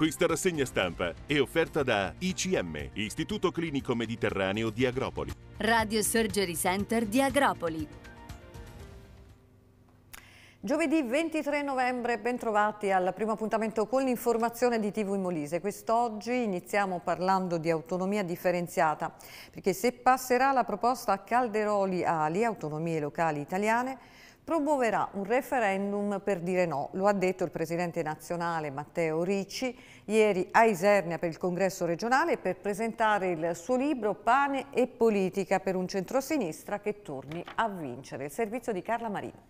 Questa rassegna stampa è offerta da ICM, Istituto Clinico Mediterraneo di Agropoli. Radio Surgery Center di Agropoli. Giovedì 23 novembre, bentrovati al primo appuntamento con l'informazione di TV in Molise. Quest'oggi iniziamo parlando di autonomia differenziata, perché se passerà la proposta Calderoli-Ali, autonomie locali italiane, promuoverà un referendum per dire no. Lo ha detto il presidente nazionale Matteo Ricci ieri a Isernia per il congresso regionale per presentare il suo libro Pane e politica per un centrosinistra che torni a vincere. Il servizio di Carla Marino.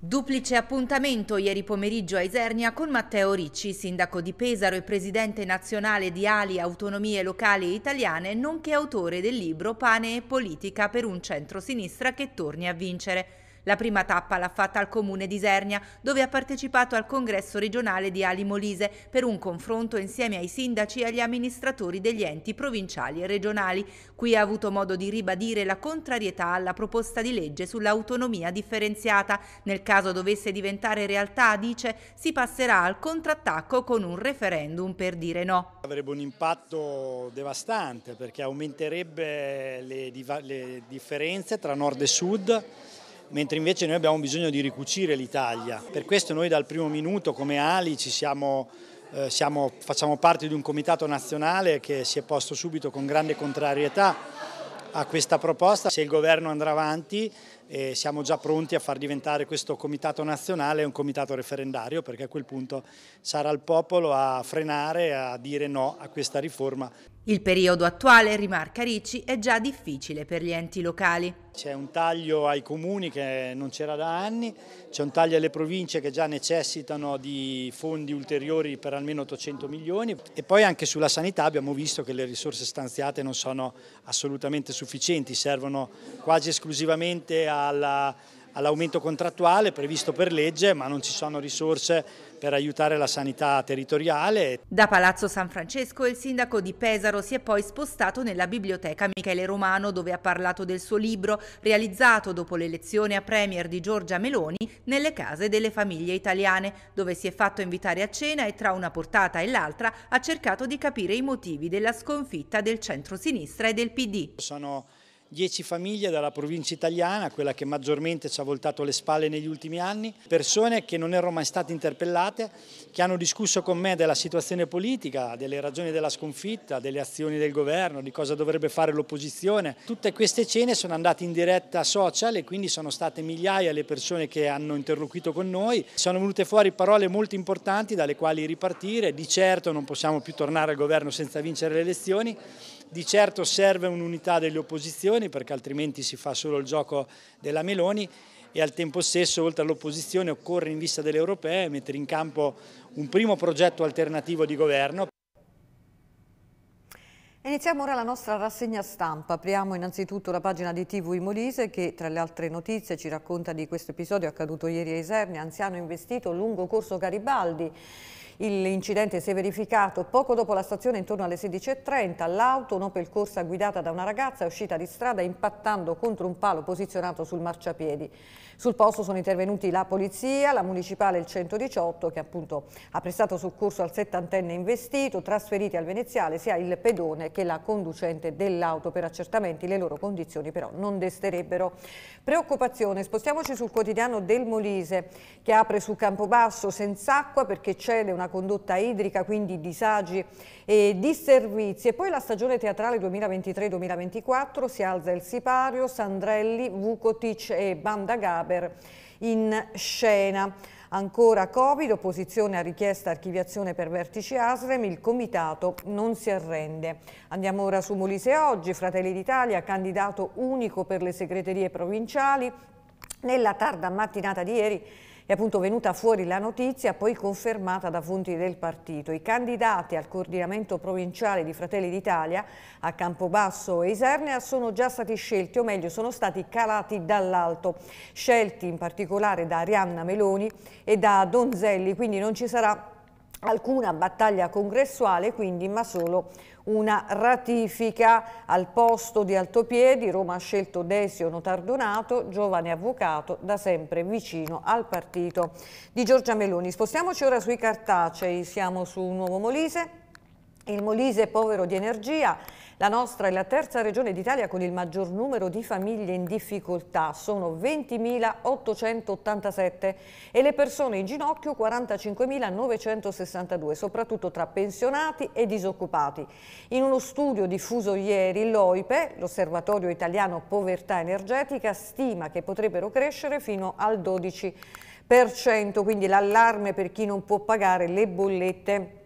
Duplice appuntamento ieri pomeriggio a Isernia con Matteo Ricci, sindaco di Pesaro e presidente nazionale di Ali Autonomie Locali Italiane, nonché autore del libro Pane e Politica per un centro-sinistra che torni a vincere la prima tappa l'ha fatta al comune di Isernia, dove ha partecipato al congresso regionale di Ali Molise per un confronto insieme ai sindaci e agli amministratori degli enti provinciali e regionali. Qui ha avuto modo di ribadire la contrarietà alla proposta di legge sull'autonomia differenziata. Nel caso dovesse diventare realtà, dice, si passerà al contrattacco con un referendum per dire no. Avrebbe un impatto devastante perché aumenterebbe le, le differenze tra nord e sud mentre invece noi abbiamo bisogno di ricucire l'Italia. Per questo noi dal primo minuto come Ali siamo, eh, siamo, facciamo parte di un comitato nazionale che si è posto subito con grande contrarietà a questa proposta. Se il governo andrà avanti eh, siamo già pronti a far diventare questo comitato nazionale un comitato referendario perché a quel punto sarà il popolo a frenare, a dire no a questa riforma. Il periodo attuale, rimarca Ricci, è già difficile per gli enti locali. C'è un taglio ai comuni che non c'era da anni, c'è un taglio alle province che già necessitano di fondi ulteriori per almeno 800 milioni e poi anche sulla sanità abbiamo visto che le risorse stanziate non sono assolutamente sufficienti, servono quasi esclusivamente alla all'aumento contrattuale previsto per legge, ma non ci sono risorse per aiutare la sanità territoriale. Da Palazzo San Francesco il sindaco di Pesaro si è poi spostato nella biblioteca Michele Romano dove ha parlato del suo libro realizzato dopo l'elezione a premier di Giorgia Meloni nelle case delle famiglie italiane dove si è fatto invitare a cena e tra una portata e l'altra ha cercato di capire i motivi della sconfitta del centro-sinistra e del PD. Sono 10 famiglie dalla provincia italiana, quella che maggiormente ci ha voltato le spalle negli ultimi anni, persone che non erano mai state interpellate, che hanno discusso con me della situazione politica, delle ragioni della sconfitta, delle azioni del governo, di cosa dovrebbe fare l'opposizione. Tutte queste cene sono andate in diretta social e quindi sono state migliaia le persone che hanno interloquito con noi. Sono venute fuori parole molto importanti dalle quali ripartire, di certo non possiamo più tornare al governo senza vincere le elezioni, di certo serve un'unità delle opposizioni perché altrimenti si fa solo il gioco della Meloni e al tempo stesso oltre all'opposizione occorre in vista delle europee mettere in campo un primo progetto alternativo di governo. Iniziamo ora la nostra rassegna stampa. Apriamo innanzitutto la pagina di TV Molise che tra le altre notizie ci racconta di questo episodio accaduto ieri a Isernia, anziano investito lungo corso Garibaldi. L'incidente si è verificato poco dopo la stazione intorno alle 16.30. L'auto, un'Opel Corsa guidata da una ragazza, è uscita di strada impattando contro un palo posizionato sul marciapiedi. Sul posto sono intervenuti la polizia, la municipale e il 118 che appunto ha prestato soccorso al settantenne investito, trasferiti al veneziale sia il pedone che la conducente dell'auto per accertamenti. Le loro condizioni però non desterebbero preoccupazione. Spostiamoci sul quotidiano del Molise che apre su Campobasso senza acqua perché cede una condotta idrica, quindi disagi e disservizi. E poi la stagione teatrale 2023-2024 si alza il Sipario, Sandrelli, Vukotic e Banda Gaber in scena. Ancora Covid, opposizione a richiesta archiviazione per vertici ASREM, il comitato non si arrende. Andiamo ora su Molise Oggi, Fratelli d'Italia, candidato unico per le segreterie provinciali. Nella tarda mattinata di ieri è appunto venuta fuori la notizia, poi confermata da fonti del partito. I candidati al coordinamento provinciale di Fratelli d'Italia a Campobasso e Isernea sono già stati scelti, o meglio sono stati calati dall'alto, scelti in particolare da Arianna Meloni e da Donzelli, quindi non ci sarà alcuna battaglia congressuale quindi ma solo una ratifica al posto di Altopiedi. Roma ha scelto Desio Notardonato, giovane avvocato da sempre vicino al partito di Giorgia Meloni. Spostiamoci ora sui cartacei, siamo su Nuovo Molise. Il Molise è povero di energia, la nostra è la terza regione d'Italia con il maggior numero di famiglie in difficoltà, sono 20.887 e le persone in ginocchio 45.962, soprattutto tra pensionati e disoccupati. In uno studio diffuso ieri, l'OIPE, l'Osservatorio Italiano Povertà Energetica, stima che potrebbero crescere fino al 12%, quindi l'allarme per chi non può pagare le bollette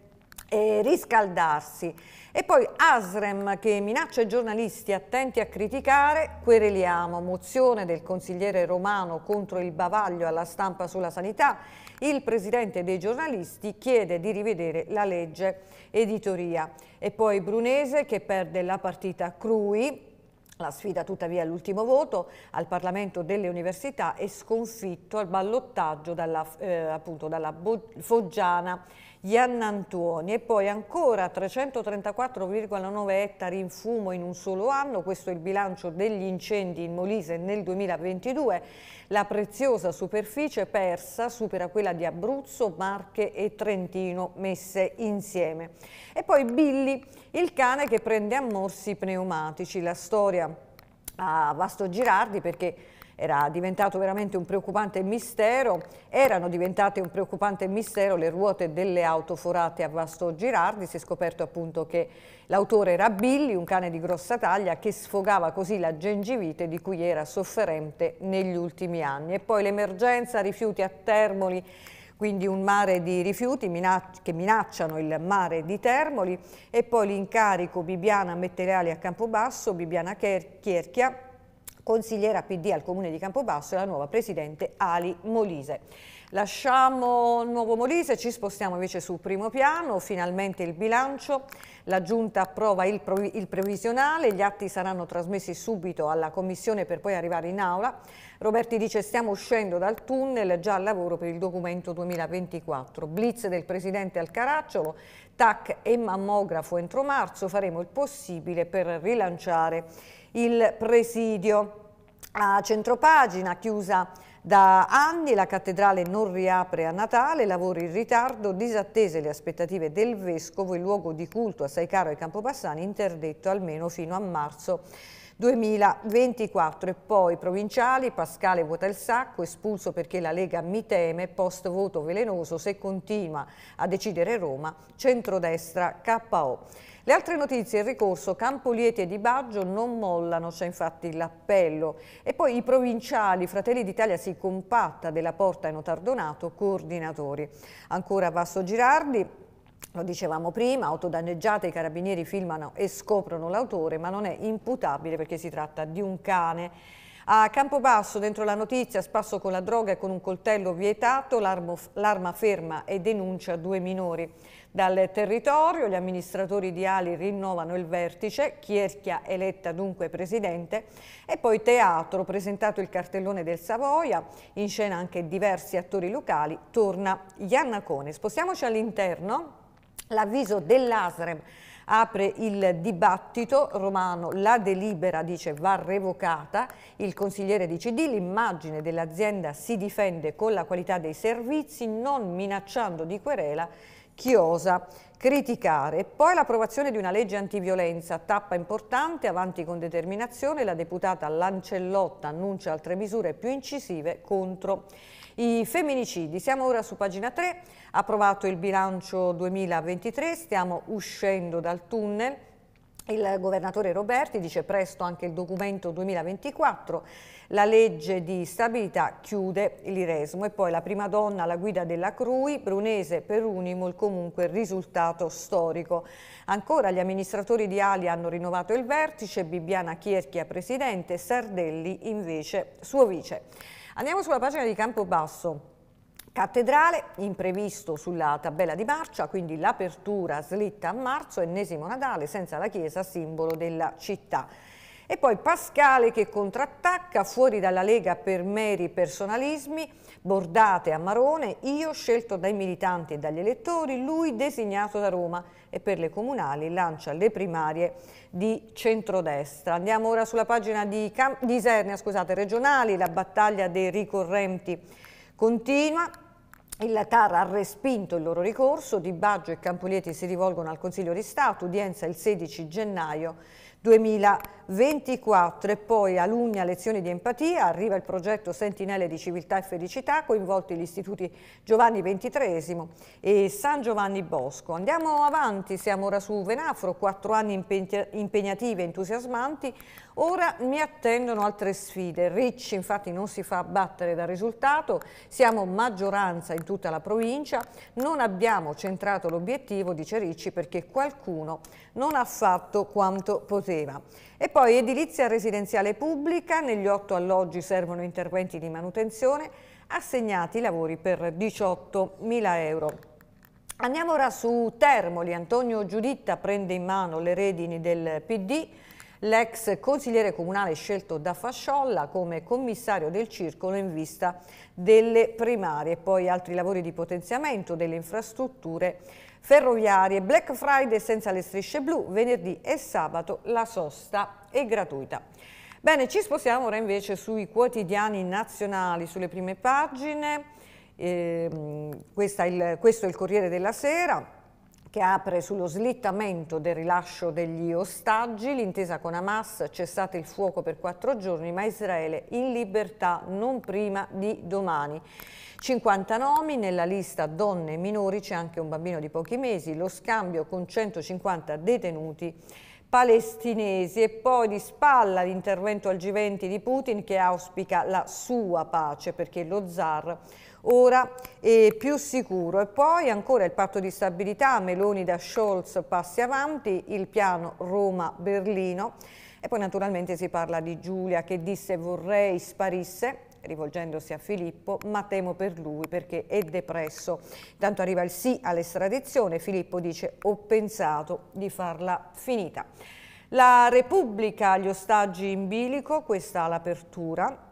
e riscaldarsi. E poi Asrem che minaccia i giornalisti attenti a criticare, quereliamo, mozione del consigliere romano contro il bavaglio alla stampa sulla sanità, il presidente dei giornalisti chiede di rivedere la legge editoria. E poi Brunese che perde la partita Crui, la sfida tuttavia all'ultimo voto al Parlamento delle Università è sconfitto al ballottaggio dalla, eh, appunto, dalla Foggiana Ianna Antuoni e poi ancora 334,9 ettari in fumo in un solo anno, questo è il bilancio degli incendi in Molise nel 2022, la preziosa superficie persa supera quella di Abruzzo, Marche e Trentino messe insieme. E poi Billy, il cane che prende a morsi pneumatici, la storia a Vasto Girardi perché era diventato veramente un preoccupante mistero, erano diventate un preoccupante mistero le ruote delle auto forate a Vasto Girardi, si è scoperto appunto che l'autore era Billy, un cane di grossa taglia che sfogava così la gengivite di cui era sofferente negli ultimi anni. E poi l'emergenza rifiuti a Termoli quindi un mare di rifiuti che minacciano il mare di Termoli e poi l'incarico Bibiana mette a Campobasso, Bibiana Chier Chierchia consigliera PD al Comune di Campobasso e la nuova presidente Ali Molise. Lasciamo Nuovo Molise, ci spostiamo invece sul primo piano, finalmente il bilancio, la Giunta approva il, il previsionale, gli atti saranno trasmessi subito alla Commissione per poi arrivare in aula. Roberti dice stiamo uscendo dal tunnel, già al lavoro per il documento 2024. Blitz del Presidente al Caracciolo, TAC e mammografo entro marzo, faremo il possibile per rilanciare il presidio. A centropagina, chiusa da anni, la cattedrale non riapre a Natale, lavori in ritardo, disattese le aspettative del Vescovo, il luogo di culto assai caro ai Campobassani, interdetto almeno fino a marzo 2024 e poi provinciali, Pascale vuota il sacco, espulso perché la Lega mi teme, post voto velenoso se continua a decidere Roma, centrodestra KO. Le altre notizie, il ricorso Campolieti e Di Baggio non mollano, c'è infatti l'appello. E poi i provinciali, Fratelli d'Italia si compatta della Porta e Notardonato, coordinatori. Ancora Vasso Girardi, lo dicevamo prima, autodanneggiate i carabinieri filmano e scoprono l'autore, ma non è imputabile perché si tratta di un cane. A Campobasso, dentro la notizia, spasso con la droga e con un coltello vietato, l'arma ferma e denuncia due minori. Dal territorio gli amministratori di Ali rinnovano il vertice, Chierchia eletta dunque presidente e poi teatro, presentato il cartellone del Savoia, in scena anche diversi attori locali, torna Iannacone. Spostiamoci all'interno, l'avviso dell'ASREM Apre il dibattito, Romano la delibera dice va revocata, il consigliere di CD l'immagine dell'azienda si difende con la qualità dei servizi non minacciando di querela chi osa criticare. Poi l'approvazione di una legge antiviolenza, tappa importante, avanti con determinazione, la deputata Lancellotta annuncia altre misure più incisive contro il i femminicidi, siamo ora su pagina 3, approvato il bilancio 2023, stiamo uscendo dal tunnel. Il governatore Roberti dice presto anche il documento 2024, la legge di stabilità chiude l'Iresmo e poi la prima donna alla guida della CRUI, Brunese per Unimol comunque risultato storico. Ancora gli amministratori di Ali hanno rinnovato il vertice, Bibiana Chierchia presidente, Sardelli invece suo vice. Andiamo sulla pagina di Campobasso. Cattedrale, imprevisto sulla tabella di marcia, quindi l'apertura slitta a marzo, ennesimo Natale senza la chiesa, simbolo della città. E poi Pascale che contrattacca fuori dalla Lega per meri personalismi, bordate a Marone, io scelto dai militanti e dagli elettori, lui designato da Roma e per le comunali lancia le primarie di centrodestra. Andiamo ora sulla pagina di, di Isernia, scusate, regionali, la battaglia dei ricorrenti continua. Il TAR ha respinto il loro ricorso, Di Baggio e Campolieti si rivolgono al Consiglio di Stato, udienza il 16 gennaio 2024 e poi a Lugna lezioni di empatia, arriva il progetto Sentinelle di civiltà e felicità, coinvolti gli istituti Giovanni XXIII e San Giovanni Bosco. Andiamo avanti, siamo ora su Venafro, quattro anni impegnativi e entusiasmanti, Ora mi attendono altre sfide. Ricci infatti non si fa abbattere dal risultato, siamo maggioranza in tutta la provincia, non abbiamo centrato l'obiettivo, dice Ricci, perché qualcuno non ha fatto quanto poteva. E poi edilizia residenziale pubblica, negli otto alloggi servono interventi di manutenzione, assegnati i lavori per 18.000 euro. Andiamo ora su Termoli, Antonio Giuditta prende in mano le redini del PD, l'ex consigliere comunale scelto da Fasciolla come commissario del circolo in vista delle primarie e poi altri lavori di potenziamento delle infrastrutture ferroviarie. Black Friday senza le strisce blu, venerdì e sabato la sosta è gratuita. Bene, ci spostiamo ora invece sui quotidiani nazionali, sulle prime pagine. Eh, è il, questo è il Corriere della Sera che apre sullo slittamento del rilascio degli ostaggi, l'intesa con Hamas, cessate il fuoco per quattro giorni, ma Israele in libertà non prima di domani. 50 nomi, nella lista donne e minori c'è anche un bambino di pochi mesi, lo scambio con 150 detenuti palestinesi e poi di spalla l'intervento al G20 di Putin che auspica la sua pace perché lo zar ora è più sicuro. E poi ancora il patto di stabilità, Meloni da Scholz passi avanti, il piano Roma-Berlino e poi naturalmente si parla di Giulia che disse vorrei sparisse rivolgendosi a Filippo, ma temo per lui perché è depresso. Tanto arriva il sì all'estradizione, Filippo dice ho pensato di farla finita. La Repubblica, gli ostaggi in bilico, questa l'apertura.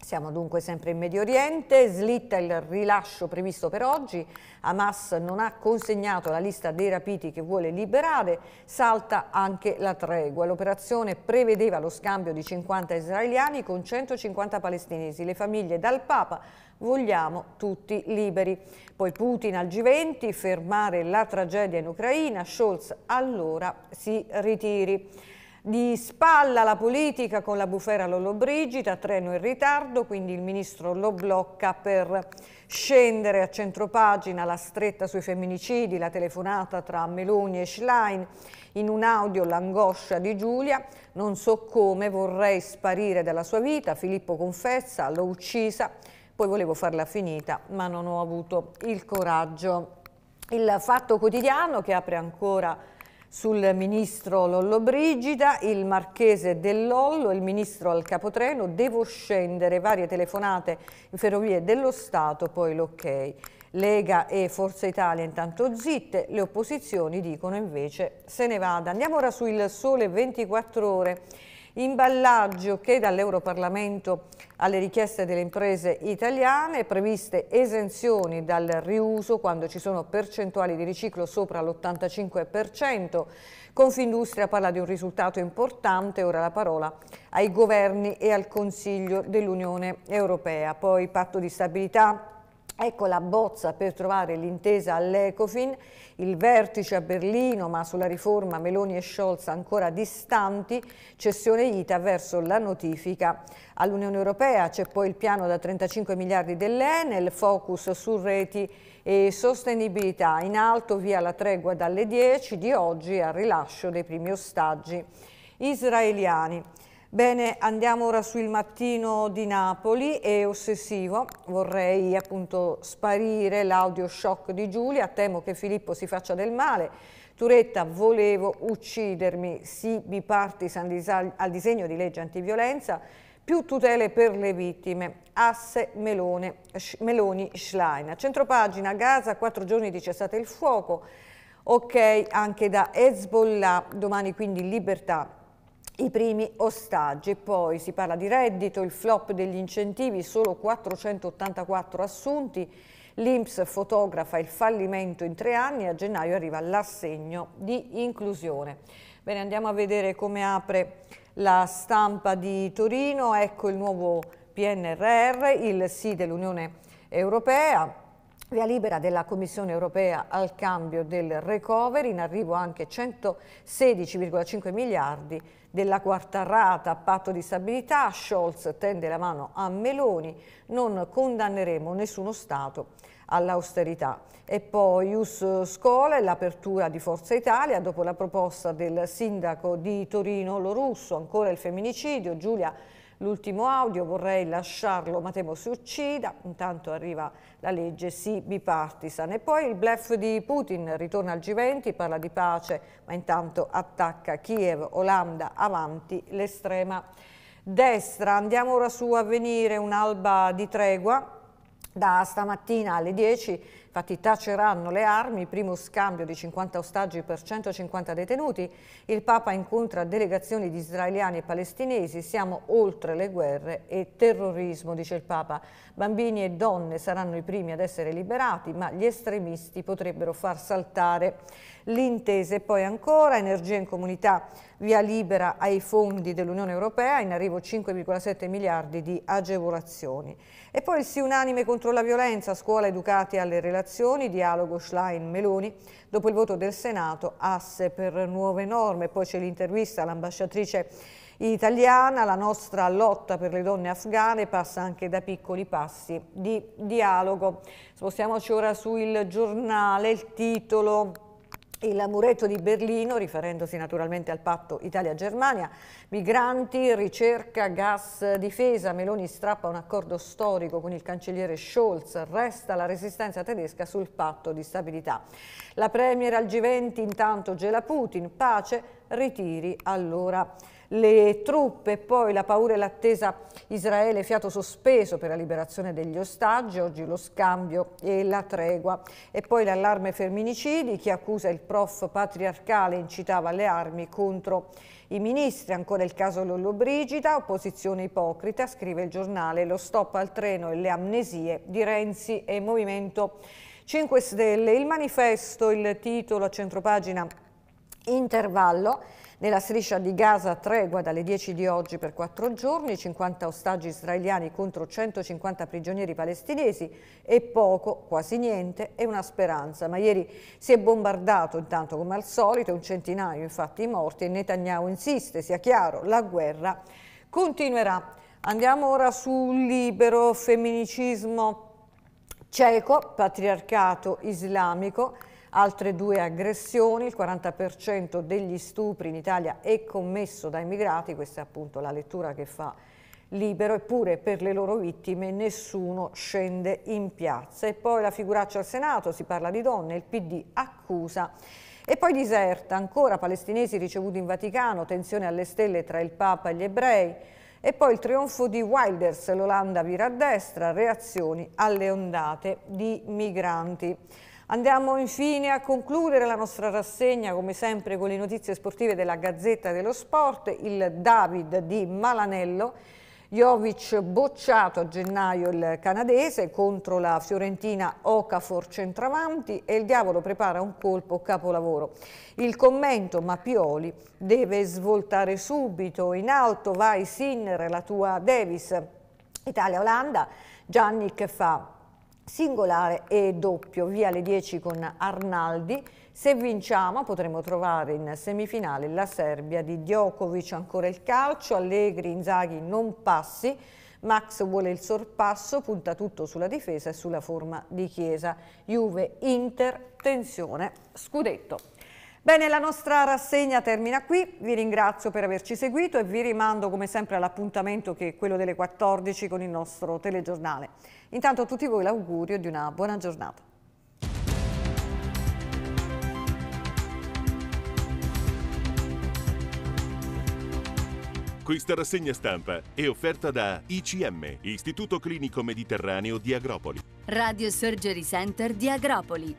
Siamo dunque sempre in Medio Oriente, slitta il rilascio previsto per oggi, Hamas non ha consegnato la lista dei rapiti che vuole liberare, salta anche la tregua. L'operazione prevedeva lo scambio di 50 israeliani con 150 palestinesi, le famiglie dal Papa vogliamo tutti liberi. Poi Putin al G20, fermare la tragedia in Ucraina, Scholz allora si ritiri. Di spalla la politica con la bufera Lollobrigida, treno in ritardo, quindi il ministro lo blocca per scendere a centropagina la stretta sui femminicidi, la telefonata tra Meloni e Schlein, in un audio l'angoscia di Giulia, non so come vorrei sparire dalla sua vita, Filippo confessa, l'ho uccisa, poi volevo farla finita ma non ho avuto il coraggio. Il Fatto Quotidiano che apre ancora sul ministro Lollobrigida, il marchese Dell'Ollo, il ministro al capotreno, devo scendere, varie telefonate in ferrovie dello Stato, poi l'ok. Lega e Forza Italia intanto zitte, le opposizioni dicono invece se ne vada. Andiamo ora sul sole 24 ore imballaggio che dall'Europarlamento alle richieste delle imprese italiane, previste esenzioni dal riuso quando ci sono percentuali di riciclo sopra l'85%, Confindustria parla di un risultato importante, ora la parola ai governi e al Consiglio dell'Unione Europea, poi patto di stabilità, Ecco la bozza per trovare l'intesa all'Ecofin, il vertice a Berlino, ma sulla riforma Meloni e Scholz ancora distanti, cessione ITA verso la notifica all'Unione Europea. C'è poi il piano da 35 miliardi dell'Enel, focus su reti e sostenibilità. In alto via la tregua dalle 10 di oggi al rilascio dei primi ostaggi israeliani. Bene, andiamo ora sul mattino di Napoli, è ossessivo, vorrei appunto sparire l'audio shock di Giulia, temo che Filippo si faccia del male, Turetta volevo uccidermi, sì bipartisan al disegno di legge antiviolenza, più tutele per le vittime, asse Melone, Meloni Schlein. centropagina Gaza, quattro giorni di cessate il fuoco, ok anche da Hezbollah, domani quindi libertà i primi ostaggi. Poi si parla di reddito, il flop degli incentivi, solo 484 assunti, l'Inps fotografa il fallimento in tre anni e a gennaio arriva l'assegno di inclusione. Bene, andiamo a vedere come apre la stampa di Torino, ecco il nuovo PNRR, il sì dell'Unione Europea, Via libera della Commissione europea al cambio del recovery, in arrivo anche 116,5 miliardi della quarta rata a patto di stabilità, Scholz tende la mano a Meloni, non condanneremo nessuno Stato all'austerità. E poi Us Scola e l'apertura di Forza Italia dopo la proposta del sindaco di Torino Lorusso, ancora il femminicidio, Giulia L'ultimo audio vorrei lasciarlo, ma temo si uccida, intanto arriva la legge sì bipartisan. E poi il blef di Putin ritorna al G20, parla di pace, ma intanto attacca Kiev, Olanda, avanti l'estrema destra. Andiamo ora su Avvenire, un'alba di tregua. Da stamattina alle 10 Infatti taceranno le armi, primo scambio di 50 ostaggi per 150 detenuti, il Papa incontra delegazioni di israeliani e palestinesi, siamo oltre le guerre e terrorismo, dice il Papa. Bambini e donne saranno i primi ad essere liberati, ma gli estremisti potrebbero far saltare l'intesa. E Poi ancora energia in comunità, via libera ai fondi dell'Unione Europea, in arrivo 5,7 miliardi di agevolazioni. E poi il sì unanime contro la violenza, scuola educati alle relazioni, dialogo Schlein-Meloni, dopo il voto del Senato, asse per nuove norme, poi c'è l'intervista all'ambasciatrice italiana, la nostra lotta per le donne afghane passa anche da piccoli passi di dialogo. Spostiamoci ora sul giornale, il titolo il muretto di Berlino, riferendosi naturalmente al patto Italia-Germania, migranti, ricerca, gas, difesa, Meloni strappa un accordo storico con il cancelliere Scholz, resta la resistenza tedesca sul patto di stabilità. La premier al G20 intanto gela Putin, pace, ritiri allora le truppe, poi la paura e l'attesa Israele fiato sospeso per la liberazione degli ostaggi, oggi lo scambio e la tregua e poi l'allarme femminicidi, chi accusa il prof patriarcale incitava le armi contro i ministri, ancora il caso Lollobrigida, opposizione ipocrita, scrive il giornale, lo stop al treno e le amnesie di Renzi e Movimento 5 Stelle. Il manifesto, il titolo a centropagina Intervallo nella striscia di Gaza tregua dalle 10 di oggi per 4 giorni, 50 ostaggi israeliani contro 150 prigionieri palestinesi e poco, quasi niente, è una speranza. Ma ieri si è bombardato intanto come al solito, un centinaio infatti morti e Netanyahu insiste, sia chiaro, la guerra continuerà. Andiamo ora sul libero femminicismo cieco, patriarcato islamico, Altre due aggressioni, il 40% degli stupri in Italia è commesso da immigrati, questa è appunto la lettura che fa libero, eppure per le loro vittime nessuno scende in piazza. E poi la figuraccia al Senato, si parla di donne, il PD accusa. E poi diserta, ancora palestinesi ricevuti in Vaticano, tensione alle stelle tra il Papa e gli ebrei. E poi il trionfo di Wilders, l'Olanda vira a destra, reazioni alle ondate di migranti. Andiamo infine a concludere la nostra rassegna come sempre con le notizie sportive della Gazzetta dello Sport, il David di Malanello, Jovic bocciato a gennaio il canadese contro la Fiorentina Ocafor centravanti e il diavolo prepara un colpo capolavoro. Il commento Mapioli deve svoltare subito, in alto vai Sinner, la tua Davis, Italia-Olanda, Giannic fa singolare e doppio, via le 10 con Arnaldi. Se vinciamo potremo trovare in semifinale la Serbia di Djokovic, ancora il calcio, Allegri, Inzaghi non passi, Max vuole il sorpasso, punta tutto sulla difesa e sulla forma di Chiesa. Juve, Inter, tensione, scudetto. Bene, la nostra rassegna termina qui, vi ringrazio per averci seguito e vi rimando come sempre all'appuntamento che è quello delle 14 con il nostro telegiornale. Intanto a tutti voi l'augurio di una buona giornata. Questa rassegna stampa è offerta da ICM, Istituto Clinico Mediterraneo di Agropoli. Radio Surgery Center di Agropoli.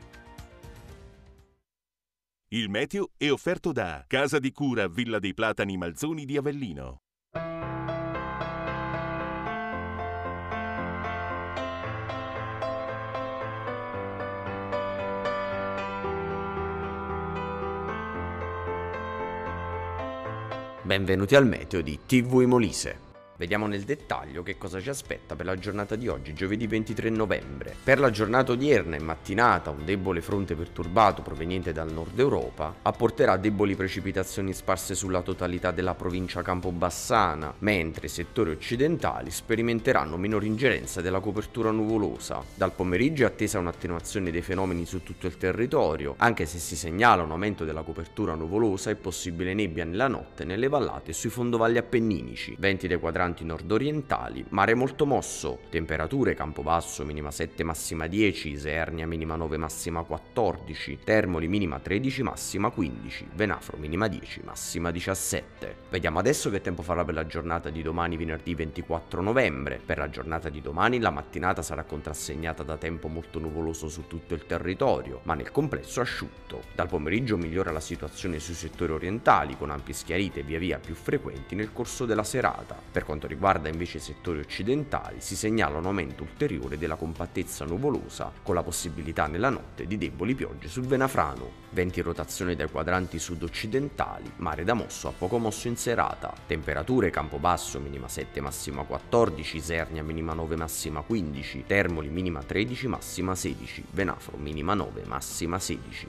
Il meteo è offerto da Casa di Cura Villa dei Platani Malzoni di Avellino. Benvenuti al meteo di TV Molise. Vediamo nel dettaglio che cosa ci aspetta per la giornata di oggi, giovedì 23 novembre. Per la giornata odierna e mattinata un debole fronte perturbato proveniente dal nord Europa apporterà deboli precipitazioni sparse sulla totalità della provincia campobassana, mentre i settori occidentali sperimenteranno minore ingerenza della copertura nuvolosa. Dal pomeriggio è attesa un'attenuazione dei fenomeni su tutto il territorio, anche se si segnala un aumento della copertura nuvolosa e possibile nebbia nella notte nelle vallate e sui fondovalli appenninici. Venti dei quadranti importanti nordorientali, mare molto mosso, temperature Campobasso minima 7 massima 10, Isernia minima 9 massima 14, Termoli minima 13 massima 15, Venafro minima 10 massima 17. Vediamo adesso che tempo farà per la giornata di domani venerdì 24 novembre. Per la giornata di domani la mattinata sarà contrassegnata da tempo molto nuvoloso su tutto il territorio, ma nel complesso asciutto. Dal pomeriggio migliora la situazione sui settori orientali con ampie schiarite via via più frequenti nel corso della serata. Per quanto quanto riguarda invece i settori occidentali si segnala un aumento ulteriore della compattezza nuvolosa con la possibilità nella notte di deboli piogge sul Venafrano, venti in rotazione dai quadranti sud-occidentali, mare da mosso a poco mosso in serata, temperature Campobasso minima 7 massima 14, Isernia minima 9 massima 15, Termoli minima 13 massima 16, Venafro minima 9 massima 16.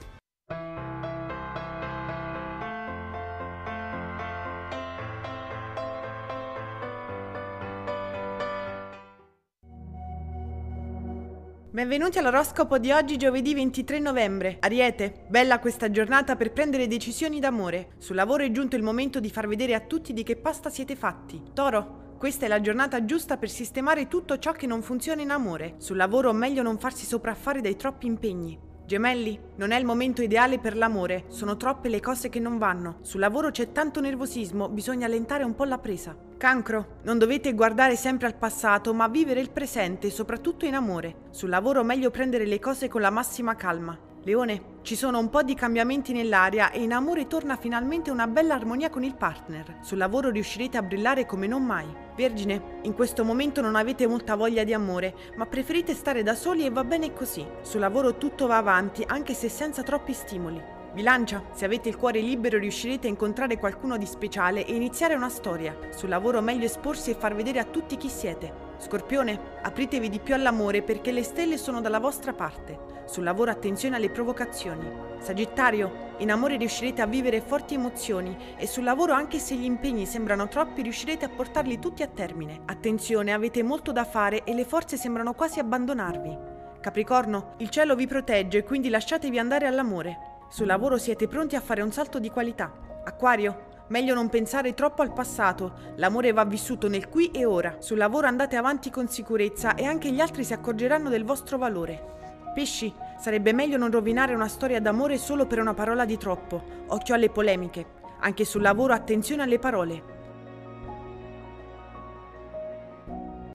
Benvenuti all'oroscopo di oggi giovedì 23 novembre. Ariete, bella questa giornata per prendere decisioni d'amore. Sul lavoro è giunto il momento di far vedere a tutti di che pasta siete fatti. Toro, questa è la giornata giusta per sistemare tutto ciò che non funziona in amore. Sul lavoro meglio non farsi sopraffare dai troppi impegni. Gemelli, non è il momento ideale per l'amore, sono troppe le cose che non vanno. Sul lavoro c'è tanto nervosismo, bisogna allentare un po' la presa. Cancro, non dovete guardare sempre al passato, ma vivere il presente, soprattutto in amore. Sul lavoro meglio prendere le cose con la massima calma. Leone, ci sono un po' di cambiamenti nell'aria e in amore torna finalmente una bella armonia con il partner. Sul lavoro riuscirete a brillare come non mai. Vergine, in questo momento non avete molta voglia di amore, ma preferite stare da soli e va bene così. Sul lavoro tutto va avanti, anche se senza troppi stimoli. Bilancia, se avete il cuore libero riuscirete a incontrare qualcuno di speciale e iniziare una storia. Sul lavoro meglio esporsi e far vedere a tutti chi siete. Scorpione, apritevi di più all'amore perché le stelle sono dalla vostra parte. Sul lavoro attenzione alle provocazioni. Sagittario, in amore riuscirete a vivere forti emozioni e sul lavoro anche se gli impegni sembrano troppi riuscirete a portarli tutti a termine. Attenzione, avete molto da fare e le forze sembrano quasi abbandonarvi. Capricorno, il cielo vi protegge quindi lasciatevi andare all'amore. Sul lavoro siete pronti a fare un salto di qualità. Acquario, Meglio non pensare troppo al passato, l'amore va vissuto nel qui e ora. Sul lavoro andate avanti con sicurezza e anche gli altri si accorgeranno del vostro valore. Pesci, sarebbe meglio non rovinare una storia d'amore solo per una parola di troppo. Occhio alle polemiche. Anche sul lavoro attenzione alle parole.